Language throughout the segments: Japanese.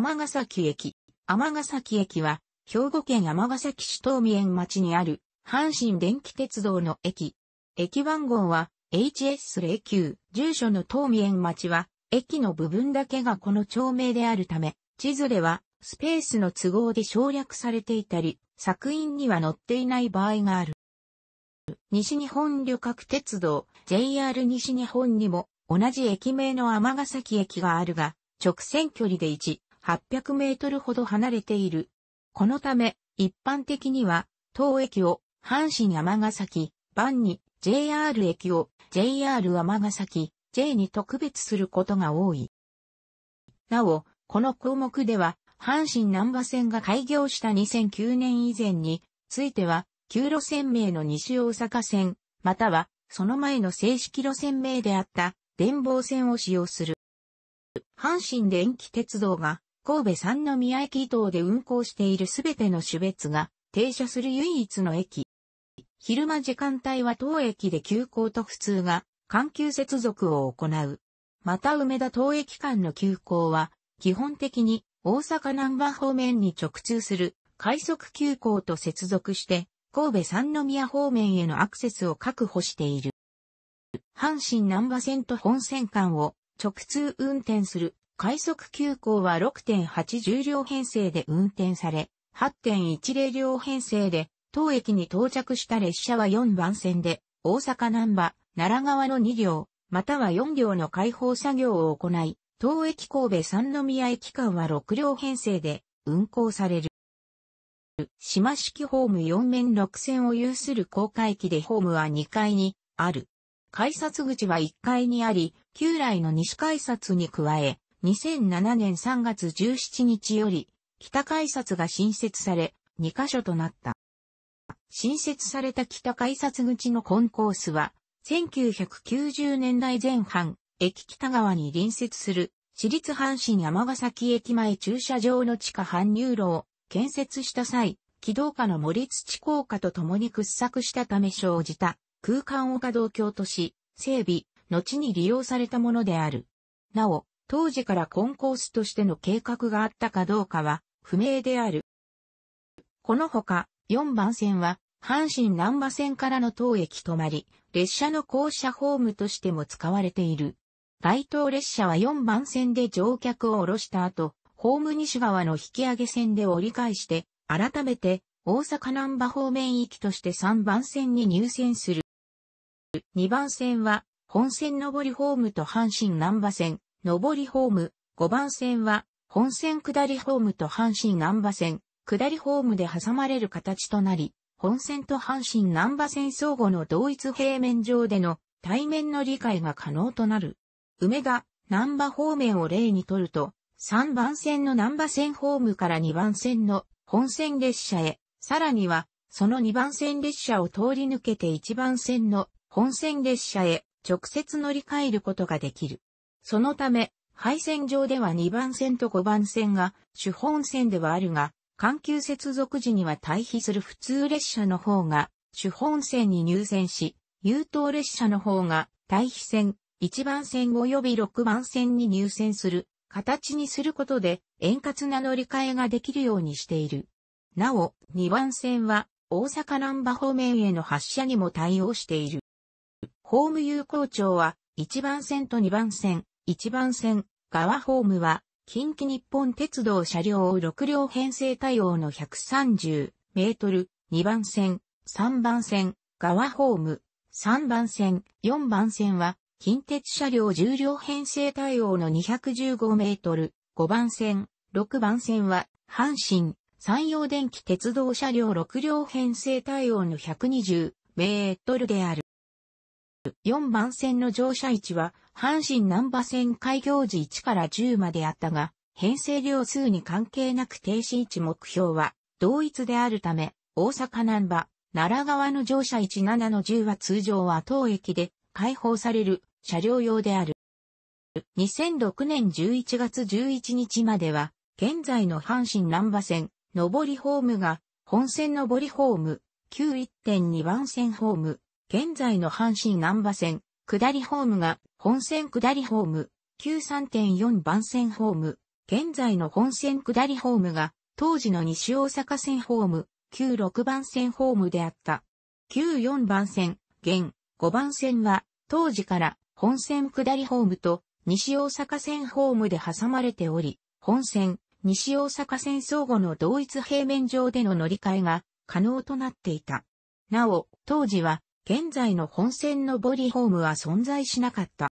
尼崎駅。尼崎駅は、兵庫県尼崎市東美園町にある、阪神電気鉄道の駅。駅番号は、HS09。住所の東美園町は、駅の部分だけがこの町名であるため、地図では、スペースの都合で省略されていたり、作品には載っていない場合がある。西日本旅客鉄道 JR 西日本にも同じ駅名の尼崎駅があるが、直線距離で1、800メートルほど離れている。このため、一般的には、当駅を阪神山ヶ崎、番に JR 駅を JR 山ヶ崎、J に特別することが多い。なお、この項目では、阪神南波線が開業した2009年以前に、ついては、旧路線名の西大阪線、または、その前の正式路線名であった、電房線を使用する。阪神電気鉄道が、神戸三宮駅等で運行しているすべての種別が停車する唯一の駅。昼間時間帯は当駅で急行と普通が環球接続を行う。また梅田当駅間の急行は基本的に大阪南波方面に直通する快速急行と接続して神戸三宮方面へのアクセスを確保している。阪神南波線と本線間を直通運転する快速急行は6.80両編成で運転され、8.10両編成で、当駅に到着した列車は4番線で、大阪南波、奈良川の2両、または4両の開放作業を行い、当駅神戸三宮駅間は6両編成で運行される。島式ホーム4面6線を有する高架駅でホームは2階にある。改札口は1階にあり、旧来の西改札に加え、2007年3月17日より、北改札が新設され、2カ所となった。新設された北改札口のコンコースは、1990年代前半、駅北側に隣接する、私立阪神山崎駅前駐車場の地下搬入路を建設した際、軌道下の森土効果と共に掘削したため生じた空間を稼働橋とし、整備、後に利用されたものである。なお、当時からコンコースとしての計画があったかどうかは不明である。このほか、4番線は、阪神南波線からの当駅止まり、列車の降車ホームとしても使われている。該当列車は4番線で乗客を降ろした後、ホーム西側の引き上げ線で折り返して、改めて大阪南波方面行きとして3番線に入線する。2番線は、本線上りホームと阪神南波線、上りホーム、5番線は、本線下りホームと阪神南波線、下りホームで挟まれる形となり、本線と阪神南波線相互の同一平面上での対面の理解が可能となる。梅田、南波方面を例にとると、3番線の南波線ホームから2番線の本線列車へ、さらには、その2番線列車を通り抜けて1番線の本線列車へ直接乗り換えることができる。そのため、配線上では2番線と5番線が主本線ではあるが、環球接続時には対比する普通列車の方が主本線に入線し、優等列車の方が対比線、1番線及び6番線に入線する形にすることで円滑な乗り換えができるようにしている。なお、2番線は大阪南波方面への発車にも対応している。ホーム有効庁は1番線と2番線、1番線、側ホームは、近畿日本鉄道車両6両編成対応の130メートル、2番線、3番線、側ホーム、3番線、4番線は、近鉄車両10両編成対応の215メートル、5番線、6番線は、阪神、山陽電気鉄道車両6両編成対応の120メートルである。4番線の乗車位置は、阪神南波線開業時1から10まであったが、編成量数に関係なく停止位置目標は同一であるため、大阪南波、奈良川の乗車17の10は通常は当駅で開放される車両用である。2006年11月11日までは、現在の阪神南波線、上りホームが、本線上りホーム、旧1.2番線ホーム、現在の阪神南波線、下りホームが本線下りホーム、旧3.4番線ホーム、現在の本線下りホームが当時の西大阪線ホーム、旧6番線ホームであった。旧4番線、現5番線は当時から本線下りホームと西大阪線ホームで挟まれており、本線、西大阪線相互の同一平面上での乗り換えが可能となっていた。なお、当時は現在の本線のボリホームは存在しなかった。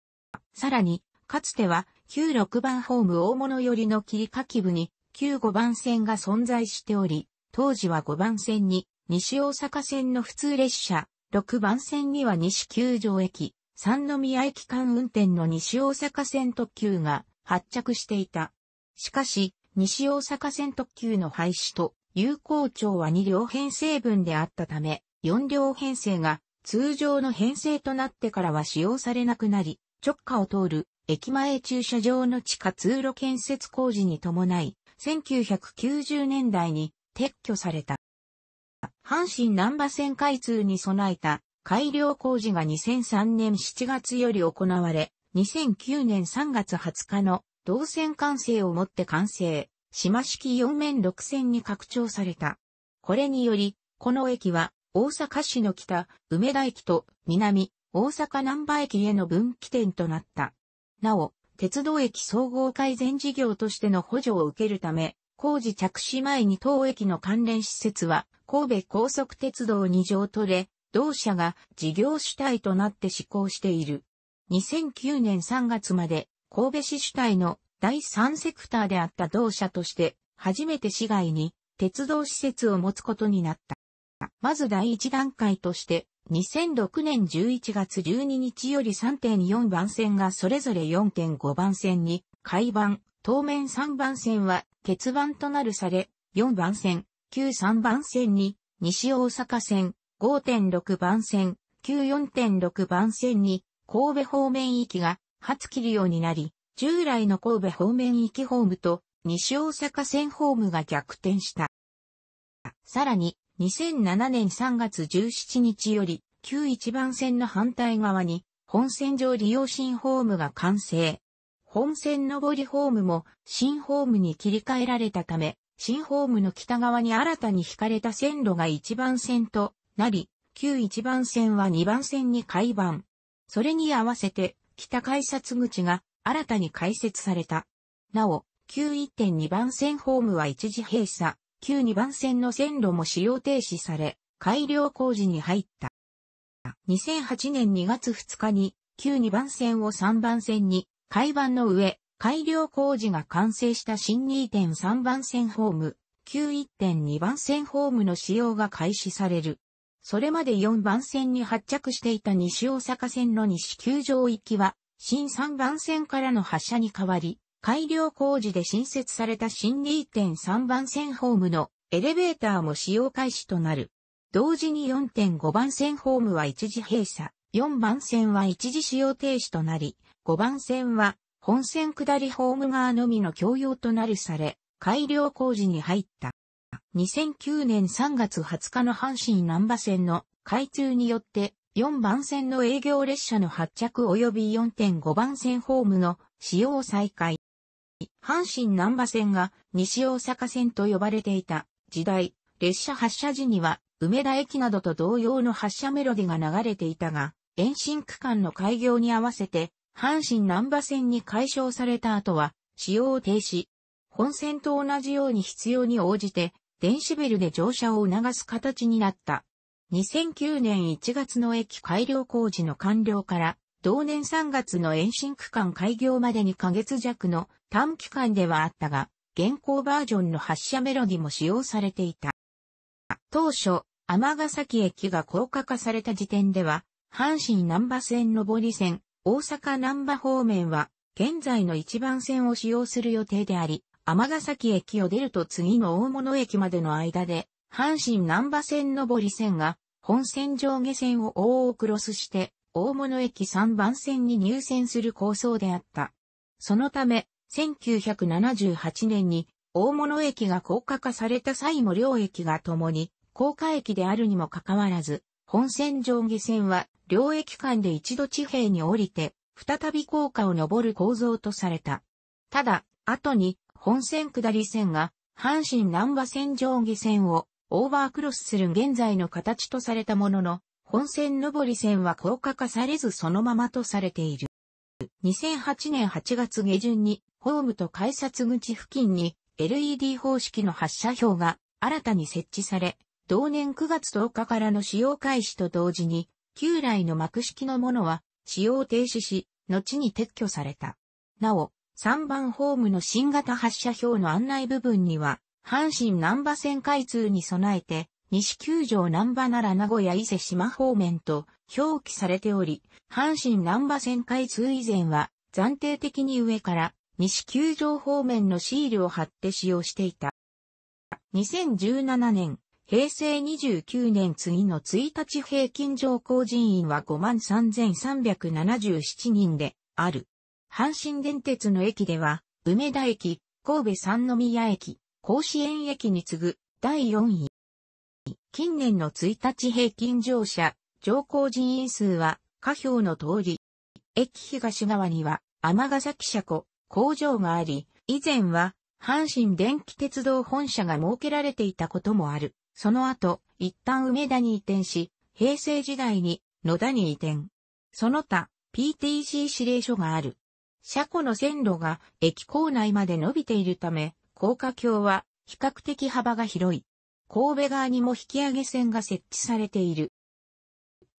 さらに、かつては、旧6番ホーム大物寄りの切り書き部に、旧5番線が存在しており、当時は5番線に、西大阪線の普通列車、6番線には西九条駅、三宮駅間運転の西大阪線特急が発着していた。しかし、西大阪線特急の廃止と、有効長は2両編成分であったため、4両編成が通常の編成となってからは使用されなくなり、直下を通る駅前駐車場の地下通路建設工事に伴い、1990年代に撤去された。阪神南波線開通に備えた改良工事が2003年7月より行われ、2009年3月20日の動線完成をもって完成、島式4面6線に拡張された。これにより、この駅は大阪市の北、梅田駅と南、大阪南波駅への分岐点となった。なお、鉄道駅総合改善事業としての補助を受けるため、工事着手前に当駅の関連施設は、神戸高速鉄道2条取れ、同社が事業主体となって施行している。2009年3月まで、神戸市主体の第3セクターであった同社として、初めて市外に鉄道施設を持つことになった。。まず第一段階として、2006年11月12日より3.4番線がそれぞれ4.5番線に、海番、当面3番線は、欠番となるされ、4番線、旧3番線に、西大阪線、5.6番線、旧4.6番線に、神戸方面行きが、初切るようになり、従来の神戸方面行きホームと、西大阪線ホームが逆転した。さらに、2007年3月17日より、旧1番線の反対側に、本線上利用新ホームが完成。本線上りホームも新ホームに切り替えられたため、新ホームの北側に新たに引かれた線路が1番線となり、旧1番線は2番線に改番。それに合わせて、北改札口が新たに開設された。なお、旧1.2番線ホームは一時閉鎖。旧2番線の線路も使用停止され、改良工事に入った。2008年2月2日に、旧2番線を3番線に、海板の上、改良工事が完成した新2.3番線ホーム、旧1.2番線ホームの使用が開始される。それまで4番線に発着していた西大阪線の西球場行きは、新3番線からの発車に変わり、改良工事で新設された新2.3番線ホームのエレベーターも使用開始となる。同時に4.5番線ホームは一時閉鎖、4番線は一時使用停止となり、5番線は本線下りホーム側のみの共用となるされ、改良工事に入った。2009年3月20日の阪神南波線の開通によって、4番線の営業列車の発着及び4.5番線ホームの使用再開。阪神南波線が西大阪線と呼ばれていた時代、列車発車時には梅田駅などと同様の発車メロディが流れていたが、延伸区間の開業に合わせて、阪神南波線に解消された後は、使用を停止。本線と同じように必要に応じて、電子ベルで乗車を促す形になった。2009年1月の駅改良工事の完了から同年3月の延伸区間開業までにヶ月弱の短期間ではあったが、現行バージョンの発車メロディも使用されていた。当初、尼崎駅が高架化された時点では、阪神南波線上り線、大阪南波方面は、現在の一番線を使用する予定であり、尼崎駅を出ると次の大物駅までの間で、阪神南波線上り線が、本線上下線を大をクロスして、大物駅3番線に入線する構想であった。そのため、1978年に大物駅が高架化された際も両駅が共に高架駅であるにもかかわらず、本線上下線は両駅間で一度地平に降りて、再び高架を上る構造とされた。ただ、後に本線下り線が阪神南波線上下線をオーバークロスする現在の形とされたものの、本線上り線は高架化されずそのままとされている。2008年8月下旬に、ホームと改札口付近に LED 方式の発射表が新たに設置され、同年9月10日からの使用開始と同時に、旧来の幕式のものは使用停止し、後に撤去された。なお、3番ホームの新型発射表の案内部分には、阪神南波線開通に備えて、西九条南波なら名古屋伊勢島方面と表記されており、阪神南波線開通以前は暫定的に上から西九条方面のシールを貼って使用していた。2017年、平成29年次の1日平均上降人員は53,377人である。阪神電鉄の駅では、梅田駅、神戸三宮駅、甲子園駅に次ぐ第4位。近年の1日平均乗車、乗降人員数は、下表の通り。駅東側には、尼崎車庫、工場があり、以前は、阪神電気鉄道本社が設けられていたこともある。その後、一旦梅田に移転し、平成時代に野田に移転。その他、PTC 指令所がある。車庫の線路が駅構内まで伸びているため、高架橋は比較的幅が広い。神戸側にも引き上げ船が設置されている。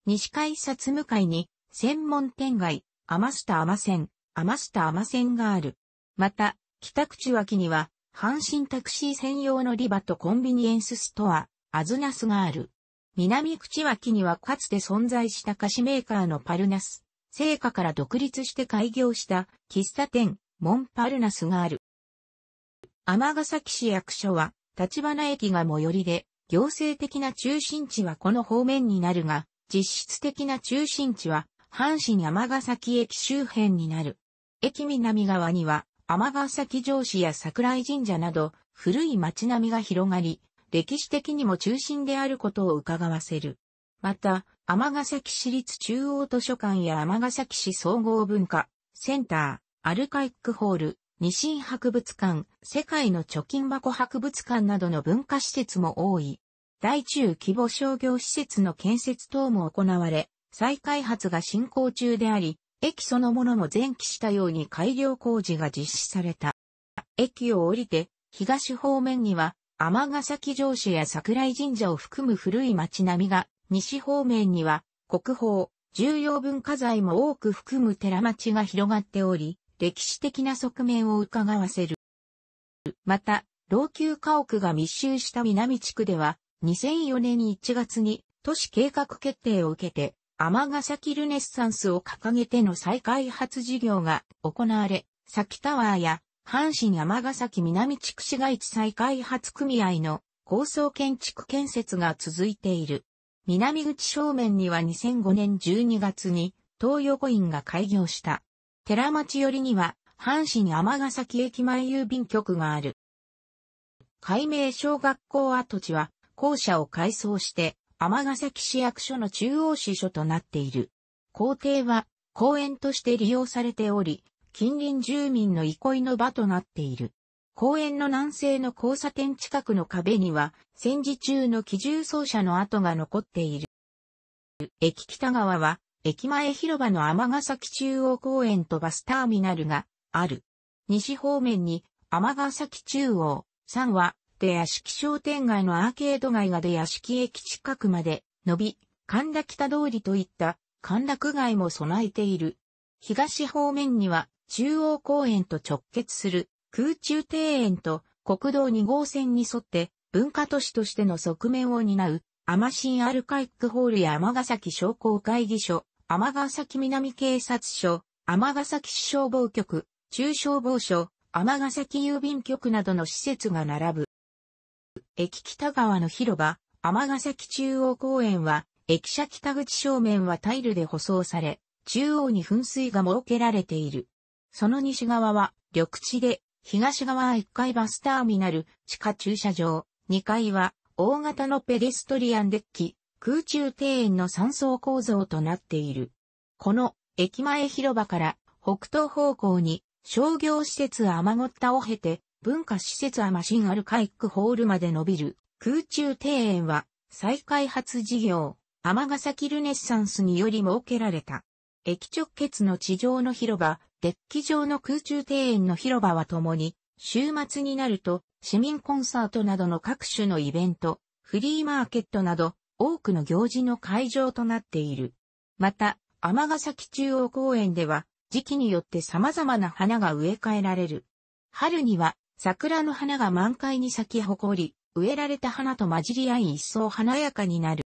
西海向かいに、専門店街、スタた甘線、スタた甘線がある。また、北口脇には、阪神タクシー専用のリバとコンビニエンスストア、アズナスがある。南口脇にはかつて存在した菓子メーカーのパルナス、成果から独立して開業した喫茶店、モンパルナスがある。ヶ崎市役所は立花駅が最寄りで、行政的な中心地はこの方面になるが、実質的な中心地は、阪神尼崎駅周辺になる。駅南側には、尼崎城市や桜井神社など、古い町並みが広がり、歴史的にも中心であることを伺わせる。また、尼崎市立中央図書館や尼崎市総合文化センター、アルカイックホール、日清博物館、世界の貯金箱博物館などの文化施設も多い。大中規模商業施設の建設等も行われ、再開発が進行中であり、駅そのものも前期したように改良工事が実施された。駅を降りて、東方面には、天ヶ崎城主や桜井神社を含む古い町並みが、西方面には、国宝、重要文化財も多く含む寺町が広がっており、歴史的な側面を伺わせる。また、老朽家屋が密集した南地区では、2004年1月に都市計画決定を受けて、天崎ルネッサンスを掲げての再開発事業が行われ、崎タワーや阪神天崎南地区市街地再開発組合の高層建築建設が続いている。南口正面には2005年12月に東横院が開業した寺町寄りには、阪神尼崎駅前郵便局がある。海明小学校跡地は、校舎を改装して、尼崎市役所の中央支所となっている。校庭は、公園として利用されており、近隣住民の憩いの場となっている。公園の南西の交差点近くの壁には、戦時中の機銃奏車の跡が残っている。駅北側は、駅前広場の尼ヶ崎中央公園とバスターミナルがある。西方面に尼ヶ崎中央、3は、で屋敷商店街のアーケード街がで屋敷駅近くまで伸び、神田北通りといった歓楽街も備えている。東方面には中央公園と直結する空中庭園と国道2号線に沿って文化都市としての側面を担うアマシンアルカイックホールや尼ヶ崎商工会議所、天ヶ崎南警察署、天ヶ崎市消防局、中消防署、天ヶ崎郵便局などの施設が並ぶ。駅北側の広場、天ヶ崎中央公園は、駅舎北口正面はタイルで舗装され、中央に噴水が設けられている。その西側は緑地で、東側1階バスターミナル、地下駐車場、2階は大型のペデストリアンデッキ、空中庭園の3層構造となっている。この駅前広場から北東方向に商業施設アマゴッタを経て文化施設アマシンアルカイックホールまで伸びる空中庭園は再開発事業天ヶ崎ルネッサンスにより設けられた。駅直結の地上の広場、デッキ上の空中庭園の広場はともに週末になると市民コンサートなどの各種のイベント、フリーマーケットなど、多くの行事の会場となっている。また、ヶ崎中央公園では、時期によって様々な花が植え替えられる。春には、桜の花が満開に咲き誇り、植えられた花と混じり合い一層華やかになる。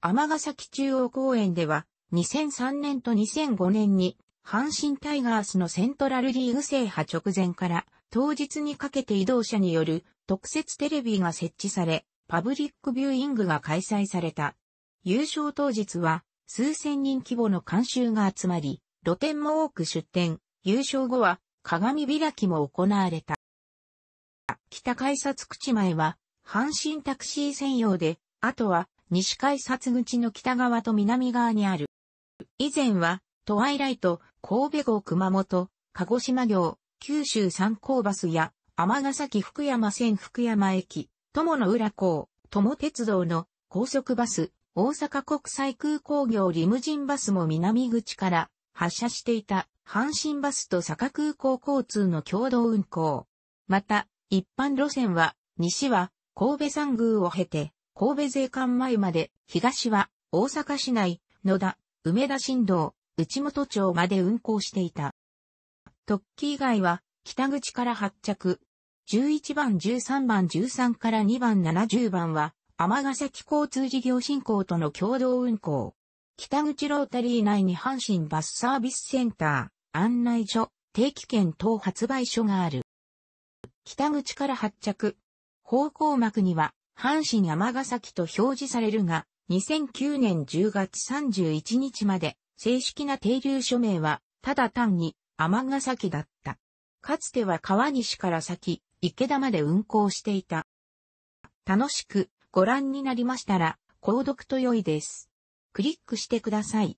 ヶ崎中央公園では、2003年と2005年に、阪神タイガースのセントラルリーグ制覇直前から、当日にかけて移動者による特設テレビが設置され、パブリックビューイングが開催された。優勝当日は、数千人規模の監修が集まり、露店も多く出店、優勝後は、鏡開きも行われた。北改札口前は、阪神タクシー専用で、あとは、西改札口の北側と南側にある。以前は、トワイライト、神戸号熊本、鹿児島行、九州三高バスや、天ヶ崎福山線福山駅、友の浦港、友鉄道の高速バス、大阪国際空港業リムジンバスも南口から発車していた阪神バスと坂空港交通の共同運行。また、一般路線は、西は神戸山宮を経て、神戸税関前まで、東は大阪市内、野田、梅田新道、内本町まで運行していた。特急以外は、北口から発着、11番13番13から2番70番は、尼崎交通事業振興との共同運行。北口ロータリー内に阪神バスサービスセンター、案内所、定期券等発売所がある。北口から発着。方向幕には、阪神尼崎と表示されるが、2009年10月31日まで、正式な停留署名は、ただ単に、尼崎だった。かつては川西から先、池田まで運行していた。楽しくご覧になりましたら、購読と良いです。クリックしてください。